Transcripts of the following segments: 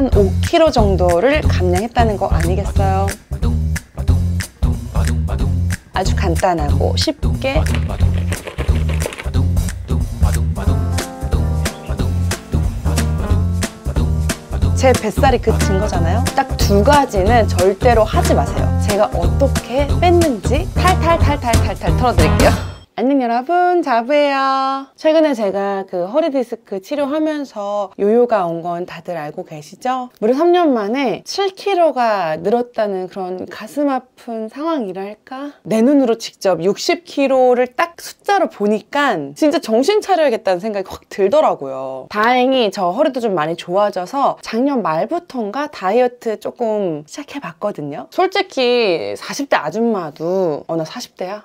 한 5kg 정도를 감량했다는 거 아니겠어요? 아주 간단하고 쉽게 제 뱃살이 그친거잖아요딱 두 가지는 절대로 하지 마세요 제가 어떻게 뺐는지 탈탈탈탈탈탈 털어드릴게요 안녕 여러분 자부예요 최근에 제가 그 허리 디스크 치료하면서 요요가 온 건 다들 알고 계시죠? 무려 3년 만에 7kg가 늘었다는 그런 가슴 아픈 상황이랄까? 내 눈으로 직접 60kg를 딱 숫자로 보니까 진짜 정신 차려야겠다는 생각이 확 들더라고요 다행히 저 허리도 좀 많이 좋아져서 작년 말부터인가 다이어트 조금 시작해봤거든요 솔직히 40대 아줌마도 어 나 40대야?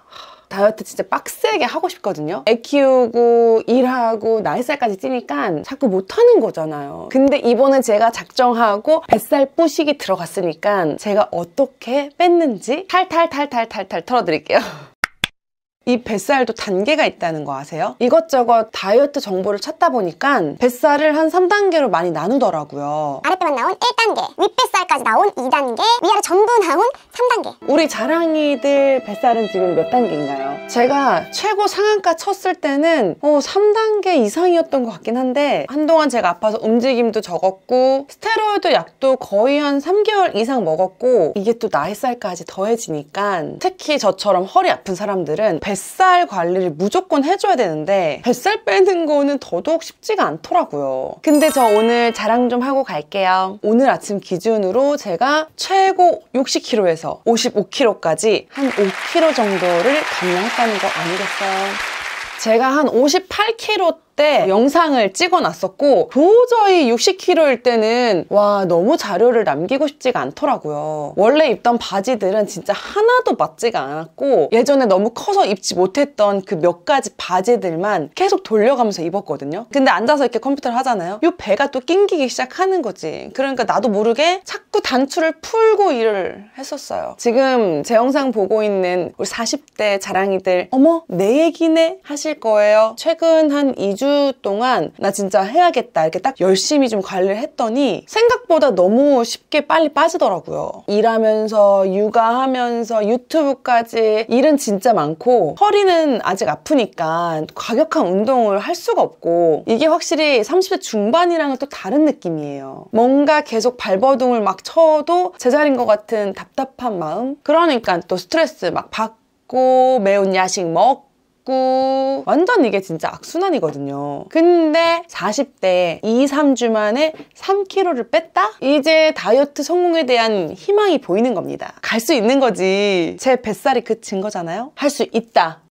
다이어트 진짜 빡세게 하고 싶거든요 애 키우고 일하고 나이살까지 찌니까 자꾸 못하는 거잖아요 근데 이번에 제가 작정하고 뱃살 뿌식이 들어갔으니까 제가 어떻게 뺐는지 탈탈탈탈탈탈 털어드릴게요 이 뱃살도 단계가 있다는 거 아세요? 이것저것 다이어트 정보를 찾다 보니까 뱃살을 한 3단계로 많이 나누더라고요. 아랫배만 나온 1단계, 윗뱃살까지 나온 2단계, 위아래 전부 나온 3단계. 우리 자랑이들 뱃살은 지금 몇 단계인가요? 제가 최고 상한가 쳤을 때는 어, 3단계 이상이었던 것 같긴 한데 한동안 제가 아파서 움직임도 적었고 스테로이드 약도 거의 한 3개월 이상 먹었고 이게 또 나이살까지 더해지니까 특히 저처럼 허리 아픈 사람들은 뱃 뱃살 관리를 무조건 해줘야 되는데 뱃살 빼는 거는 더더욱 쉽지가 않더라고요. 근데 저 오늘 자랑 좀 하고 갈게요. 오늘 아침 기준으로 제가 최고 60kg에서 55kg까지 한 5kg 정도를 감량했다는 거 아니겠어요? 제가 한 58kg 때 영상을 찍어놨었고 도저히 60kg일 때는 와 너무 자료를 남기고 싶지가 않더라고요. 원래 입던 바지들은 진짜 하나도 맞지가 않았고 예전에 너무 커서 입지 못했던 그 몇 가지 바지들만 계속 돌려가면서 입었거든요. 근데 앉아서 이렇게 컴퓨터를 하잖아요. 요 배가 또 낑기기 시작하는 거지. 그러니까 나도 모르게 자꾸 단추를 풀고 일을 했었어요. 지금 제 영상 보고 있는 우리 40대 자랑이들 어머 내 얘기네 하실 거예요. 최근 한 2주 주 동안 나 진짜 해야겠다 이렇게 딱 열심히 좀 관리를 했더니 생각보다 너무 쉽게 빨리 빠지더라고요. 일하면서 육아하면서 유튜브까지 일은 진짜 많고 허리는 아직 아프니까 과격한 운동을 할 수가 없고 이게 확실히 30대 중반이랑은 또 다른 느낌이에요. 뭔가 계속 발버둥을 막 쳐도 제자리인 것 같은 답답한 마음 그러니까 또 스트레스 막 받고 매운 야식 먹고 먹고 완전 이게 진짜 악순환이거든요. 근데 40대에 2, 3주 만에 3kg를 뺐다? 이제 다이어트 성공에 대한 희망이 보이는 겁니다. 갈 수 있는 거지. 제 뱃살이 그친 거잖아요. 할 수 있다.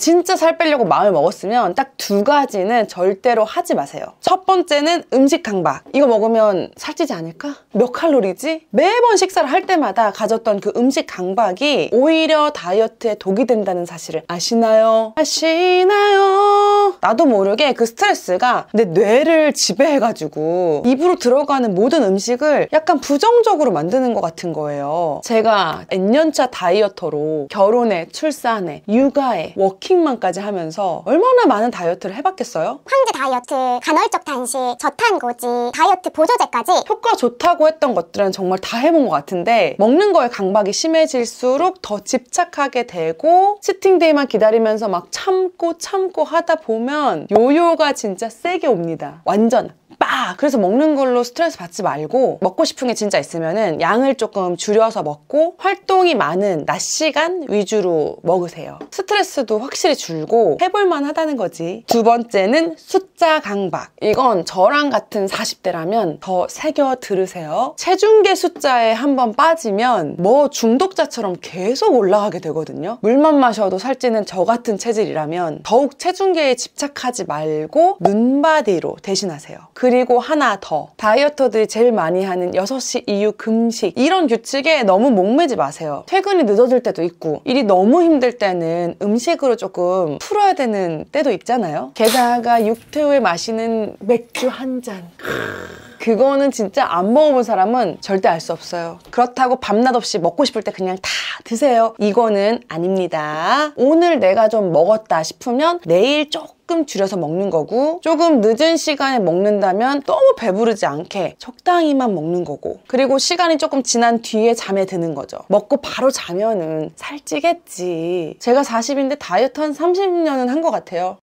진짜 살 빼려고 마음을 먹었으면 딱 두 가지는 절대로 하지 마세요. 첫 번째는 음식 강박. 이거 먹으면 살찌지 않을까? 몇 칼로리지? 매번 식사를 할 때마다 가졌던 그 음식 강박이 오히려 다이어트에 독이 된다는 사실을 아시나요? 아시나요? 나도 모르게 그 스트레스가 내 뇌를 지배해가지고 입으로 들어가는 모든 음식을 약간 부정적으로 만드는 것 같은 거예요. 제가 N년차 다이어터로 결혼에, 출산에, 육아에, 워킹 스트만까지 하면서 얼마나 많은 다이어트를 해봤겠어요? 황제 다이어트, 간헐적 단식, 저탄고지, 다이어트 보조제까지 효과 좋다고 했던 것들은 정말 다 해본 것 같은데 먹는 거에 강박이 심해질수록 더 집착하게 되고 치팅데이만 기다리면서 막 참고 참고 하다 보면 요요가 진짜 세게 옵니다. 완전 짜! 아, 그래서 먹는 걸로 스트레스 받지 말고 먹고 싶은 게 진짜 있으면은 양을 조금 줄여서 먹고 활동이 많은 낮 시간 위주로 먹으세요. 스트레스도 확실히 줄고 해볼만 하다는 거지. 두 번째는 숫자 강박. 이건 저랑 같은 40대라면 더 새겨 들으세요. 체중계 숫자에 한번 빠지면 뭐 중독자처럼 계속 올라가게 되거든요. 물만 마셔도 살찌는 저 같은 체질이라면 더욱 체중계에 집착하지 말고 눈바디로 대신하세요. 그리 그리고 하나 더 다이어터들이 제일 많이 하는 6시 이후 금식 이런 규칙에 너무 목매지 마세요 퇴근이 늦어질 때도 있고 일이 너무 힘들 때는 음식으로 조금 풀어야 되는 때도 있잖아요 게다가 육퇴 후에 마시는 맥주 한잔 그거는 진짜 안 먹어본 사람은 절대 알 수 없어요. 그렇다고 밤낮 없이 먹고 싶을 때 그냥 다 드세요. 이거는 아닙니다. 오늘 내가 좀 먹었다 싶으면 내일 조금 조금 줄여서 먹는 거고 조금 늦은 시간에 먹는다면 너무 배부르지 않게 적당히만 먹는 거고 그리고 시간이 조금 지난 뒤에 잠에 드는 거죠 먹고 바로 자면은 살찌겠지 제가 40인데 다이어트 한 30년은 한 것 같아요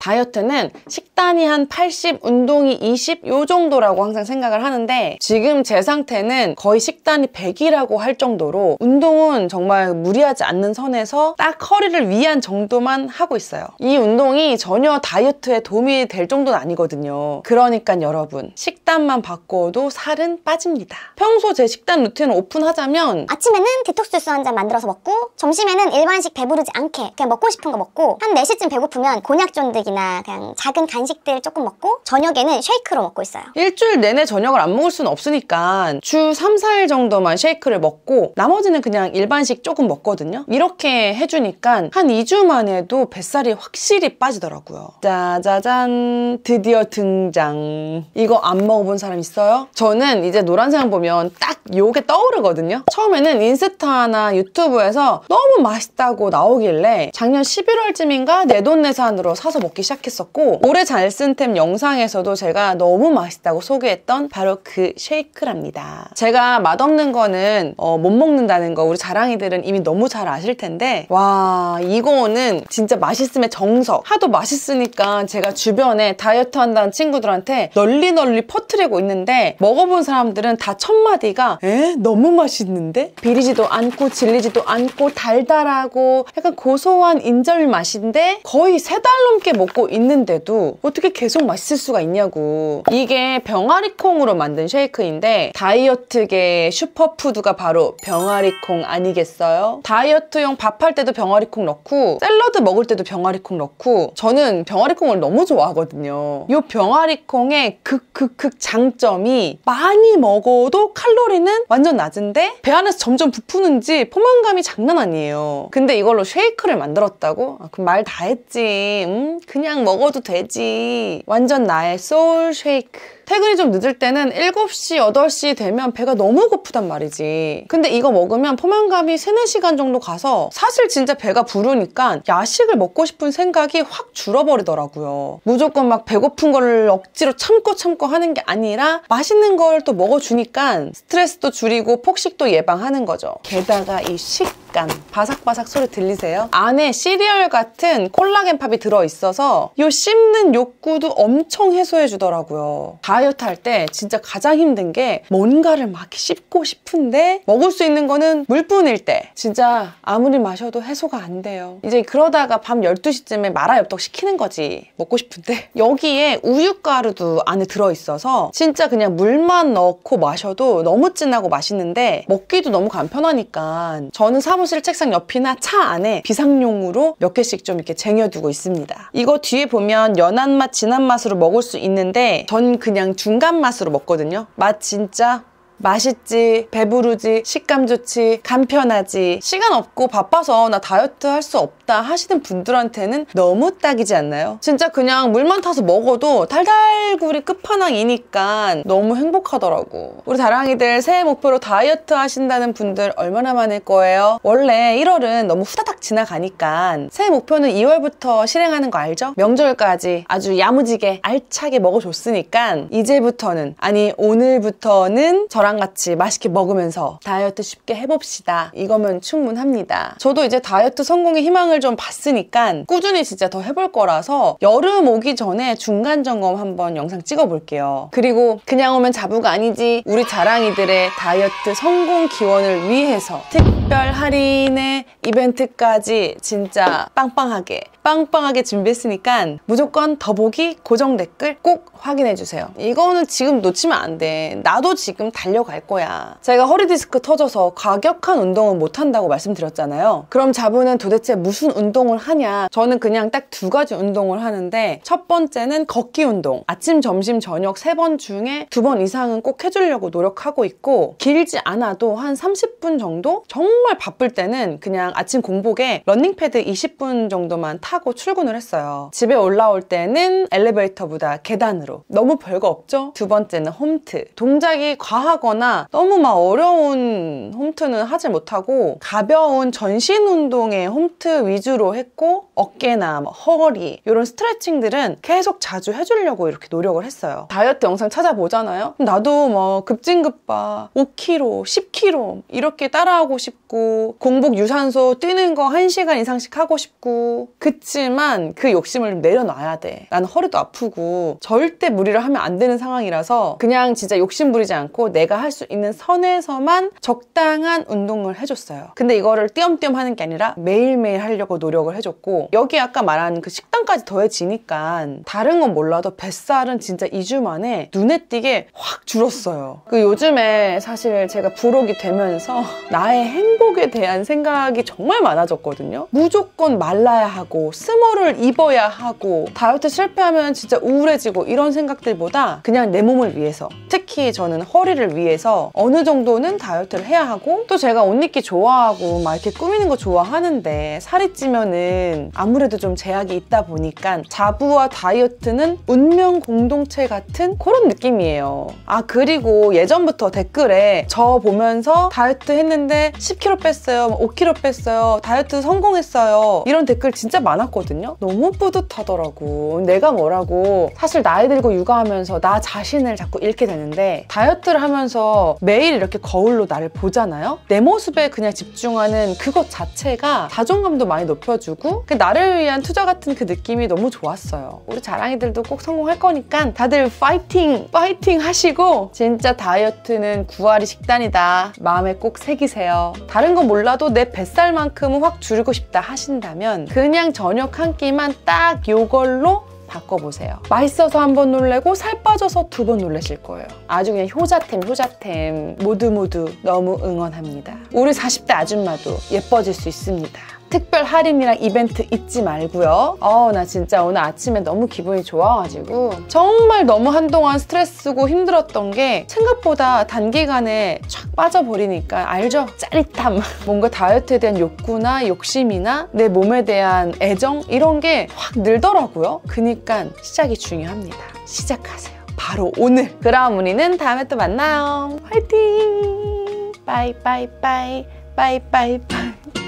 다이어트는 식단이 한 80, 운동이 20, 요 정도라고 항상 생각을 하는데 지금 제 상태는 거의 식단이 100이라고 할 정도로 운동은 정말 무리하지 않는 선에서 딱 허리를 위한 정도만 하고 있어요. 이 운동이 전혀 다이어트에 도움이 될 정도는 아니거든요. 그러니까 여러분 식단만 바꿔도 살은 빠집니다. 평소 제 식단 루틴을 오픈하자면 아침에는 디톡스 주스 한 잔 만들어서 먹고 점심에는 일반식 배부르지 않게 그냥 먹고 싶은 거 먹고 한 4시쯤 배고프면 곤약 쫀득이 간식이나 그냥 작은 간식들 조금 먹고 저녁에는 쉐이크로 먹고 있어요. 일주일 내내 저녁을 안 먹을 수는 없으니까 주 3, 4일 정도만 쉐이크를 먹고 나머지는 그냥 일반식 조금 먹거든요. 이렇게 해주니까 한 2주만 해도 뱃살이 확실히 빠지더라고요. 짜자잔 드디어 등장. 이거 안 먹어본 사람 있어요? 저는 이제 노란색 만 보면 딱 요게 떠오르거든요. 처음에는 인스타나 유튜브에서 너무 맛있다고 나오길래 작년 11월쯤인가 내돈내산으로 사서 먹기 먹기 시작했었고 올해 잘 쓴 템 영상에서도 제가 너무 맛있다고 소개했던 바로 그 쉐이크랍니다. 제가 맛없는 거는 어, 못 먹는다는 거 우리 자랑이들은 이미 너무 잘 아실 텐데 와 이거는 진짜 맛있음의 정석 하도 맛있으니까 제가 주변에 다이어트 한다는 친구들한테 널리 널리 퍼뜨리고 있는데 먹어본 사람들은 다첫 마디가 에? 너무 맛있는데? 비리지도 않고 질리지도 않고 달달하고 약간 고소한 인절 맛인데 거의 세 달 넘게 먹고 먹고 있는데도 어떻게 계속 맛있을 수가 있냐고 이게 병아리콩으로 만든 쉐이크인데 다이어트계 슈퍼푸드가 바로 병아리콩 아니겠어요? 다이어트용 밥할 때도 병아리콩 넣고 샐러드 먹을 때도 병아리콩 넣고 저는 병아리콩을 너무 좋아하거든요 이 병아리콩의 극극극 장점이 많이 먹어도 칼로리는 완전 낮은데 배 안에서 점점 부푸는지 포만감이 장난 아니에요 근데 이걸로 쉐이크를 만들었다고? 아, 그럼 말 다 했지 음? 그냥 그냥 먹어도 되지. 완전 나의 소울 쉐이크. 퇴근이 좀 늦을 때는 7시, 8시 되면 배가 너무 고프단 말이지. 근데 이거 먹으면 포만감이 3, 4시간 정도 가서 사실 진짜 배가 부르니까 야식을 먹고 싶은 생각이 확 줄어버리더라고요. 무조건 막 배고픈 걸 억지로 참고 참고 하는 게 아니라 맛있는 걸 또 먹어주니까 스트레스도 줄이고 폭식도 예방하는 거죠. 게다가 이 식감, 바삭바삭 소리 들리세요? 안에 시리얼 같은 콜라겐 팝이 들어있어서 이 씹는 욕구도 엄청 해소해주더라고요. 다 다이어트 할 때 진짜 가장 힘든 게 뭔가를 막 씹고 싶은데 먹을 수 있는 거는 물뿐일 때 진짜 아무리 마셔도 해소가 안 돼요. 이제 그러다가 밤 12시쯤에 마라엽떡 시키는 거지. 먹고 싶은데 여기에 우유가루도 안에 들어있어서 진짜 그냥 물만 넣고 마셔도 너무 진하고 맛있는데 먹기도 너무 간편하니까 저는 사무실 책상 옆이나 차 안에 비상용으로 몇 개씩 좀 이렇게 쟁여두고 있습니다. 이거 뒤에 보면 연한 맛, 진한 맛으로 먹을 수 있는데 전 그냥 그냥 중간 맛으로 먹거든요 맛 진짜 맛있지, 배부르지, 식감 좋지, 간편하지, 시간 없고 바빠서 나 다이어트 할 수 없다 하시는 분들한테는 너무 딱이지 않나요? 진짜 그냥 물만 타서 먹어도 달달구리 끝판왕이니까 너무 행복하더라고. 우리 다랑이들 새해 목표로 다이어트 하신다는 분들 얼마나 많을 거예요? 원래 1월은 너무 후다닥 지나가니까 새해 목표는 2월부터 실행하는 거 알죠? 명절까지 아주 야무지게 알차게 먹어줬으니까 이제부터는 아니 오늘부터는 저랑 저랑 같이 맛있게 먹으면서 다이어트 쉽게 해봅시다. 이거면 충분합니다. 저도 이제 다이어트 성공의 희망을 좀 봤으니까 꾸준히 진짜 더 해볼 거라서 여름 오기 전에 중간 점검 한번 영상 찍어볼게요. 그리고 그냥 오면 자부가 아니지 우리 자랑이들의 다이어트 성공 기원을 위해서 특별 할인의 이벤트까지 진짜 빵빵하게 빵빵하게 준비했으니까 무조건 더보기 고정 댓글 꼭 확인해주세요 이거는 지금 놓치면 안 돼 나도 지금 달려갈 거야 제가 허리디스크 터져서 과격한 운동을 못한다고 말씀드렸잖아요 그럼 자부는 도대체 무슨 운동을 하냐 저는 그냥 딱 두 가지 운동을 하는데 첫 번째는 걷기 운동 아침 점심 저녁 세 번 중에 두 번 이상은 꼭 해주려고 노력하고 있고 길지 않아도 한 30분 정도 정말 바쁠 때는 그냥 그냥 아침 공복에 런닝패드 20분 정도만 타고 출근을 했어요. 집에 올라올 때는 엘리베이터보다 계단으로. 너무 별거 없죠? 두 번째는 홈트. 동작이 과하거나 너무 막 어려운 홈트는 하지 못하고 가벼운 전신 운동의 홈트 위주로 했고 어깨나 뭐 허리 이런 스트레칭들은 계속 자주 해주려고 이렇게 노력을 했어요. 다이어트 영상 찾아보잖아요. 나도 뭐 급진급바 5kg, 10kg 이렇게 따라하고 싶고 공복 유산소 계속 뛰는 거 1시간 이상씩 하고 싶고 그치만 그 욕심을 좀 내려놔야 돼. 나는 허리도 아프고 절대 무리를 하면 안 되는 상황이라서 그냥 진짜 욕심 부리지 않고 내가 할 수 있는 선에서만 적당한 운동을 해줬어요. 근데 이거를 띄엄띄엄 하는 게 아니라 매일매일 하려고 노력을 해줬고 여기 아까 말한 그 식단까지 더해지니까 다른 건 몰라도 뱃살은 진짜 2주 만에 눈에 띄게 확 줄었어요. 그 요즘에 사실 제가 부록이 되면서 나의 행복에 대한 생각이 정말 많아졌거든요. 무조건 말라야 하고 스모를 입어야 하고 다이어트 실패하면 진짜 우울해지고 이런 생각들보다 그냥 내 몸을 위해서 특히 저는 허리를 위해서 어느 정도는 다이어트를 해야 하고 또 제가 옷 입기 좋아하고 막 이렇게 꾸미는 거 좋아하는데 살이 찌면은 아무래도 좀 제약이 있다 보니까 자부와 다이어트는 운명 공동체 같은 그런 느낌이에요. 아 그리고 예전부터 댓글에 저 보면서 다이어트 했는데 10kg 뺐어요, 5kg 뭐 뺐어요 성어요 다이어트 성공했어요. 이런 댓글 진짜 많았거든요. 너무 뿌듯하더라고. 내가 뭐라고 사실 나이 들고 육아하면서 나 자신을 자꾸 잃게 되는데 다이어트를 하면서 매일 이렇게 거울로 나를 보잖아요. 내 모습에 그냥 집중하는 그것 자체가 자존감도 많이 높여주고 그 나를 위한 투자 같은 그 느낌이 너무 좋았어요. 우리 자랑이들도 꼭 성공할 거니까 다들 파이팅! 파이팅 하시고 진짜 다이어트는 구하리 식단이다. 마음에 꼭 새기세요. 다른 건 몰라도 내 뱃살 달만큼확 줄이고 싶다 하신다면 그냥 저녁 한 끼만 딱 요걸로 바꿔보세요. 맛있어서 한 번 놀래고 살 빠져서 두 번 놀라실 거예요. 아주 그냥 효자템 효자템 모두 모두 너무 응원합니다. 우리 40대 아줌마도 예뻐질 수 있습니다. 특별 할인이랑 이벤트 잊지 말고요. 어, 나 진짜 오늘 아침에 너무 기분이 좋아가지고 정말 너무 한동안 스트레스고 힘들었던 게 생각보다 단기간에 촥 빠져버리니까 알죠? 짜릿함. 뭔가 다이어트에 대한 욕구나 욕심이나 내 몸에 대한 애정 이런 게 확 늘더라고요. 그니까 시작이 중요합니다. 시작하세요. 바로 오늘. 그럼 우리는 다음에 또 만나요. 화이팅! 빠이빠이빠이 빠이빠이빠이